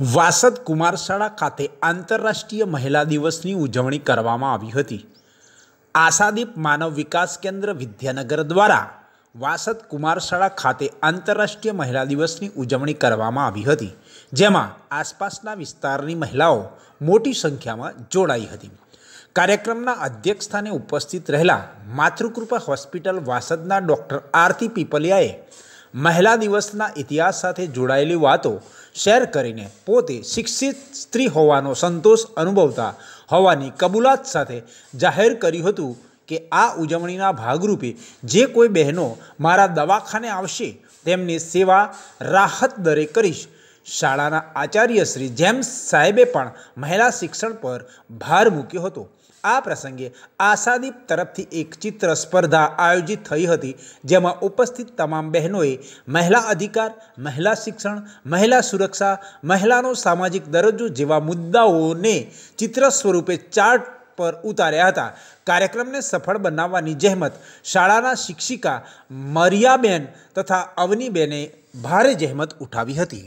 વાસદ કુમારશાળા ખાતે આંતરરાષ્ટ્રીય મહિલા દિવસની ઉજવણી કરવામાં આવી હતી આશાદીપ માનવ વિકાસ કેન્દ્ર વિદ્યાનગર દ્વારા વાસદ કુમારશાળા ખાતે આંતરરાષ્ટ્રીય મહિલા દિવસની ઉજવણી કરવામાં આવી હતી જેમાં આસપાસના વિસ્તારની મહિલાઓ મોટી સંખ્યામાં જોડાઈ હતી કાર્યક્રમના અધ્યક્ષ સ્થાને ઉપસ્થિત રહેલા માતૃકૃપા હોસ્પિટલ વાસદના ડૉક્ટર આરતી પીપલિયાએ મહિલા દિવસના ઇતિહાસ સાથે જોડાયેલી વાતો શેર કરીને પોતે શિક્ષિત સ્ત્રી હોવાનો સંતોષ અનુભવતા હોવાની કબૂલાત સાથે જાહેર કર્યું હતું કે આ ઉજવણીના ભાગરૂપે જે કોઈ બહેનો મારા દવાખાને આવશે તેમની સેવા રાહત દરે કરીશ શાળાના આચાર્ય શ્રી જેમ્સ સાહેબે પણ મહિલા શિક્ષણ પર ભાર મૂક્યો હતો આ પ્રસંગે આશાદીપ તરફથી એક ચિત્ર સ્પર્ધા આયોજિત થઈ હતી જેમાં ઉપસ્થિત તમામ બહેનોએ મહિલા અધિકાર મહિલા શિક્ષણ મહિલા સુરક્ષા મહિલાનો સામાજિક દરજ્જો જેવા મુદ્દાઓને ચિત્ર સ્વરૂપે ચાર્ટ પર ઉતાર્યા હતા કાર્યક્રમને સફળ બનાવવાની જહેમત શાળાના શિક્ષિકા મરિયાબેન તથા અવનીબેને ભારે જહેમત ઉઠાવી હતી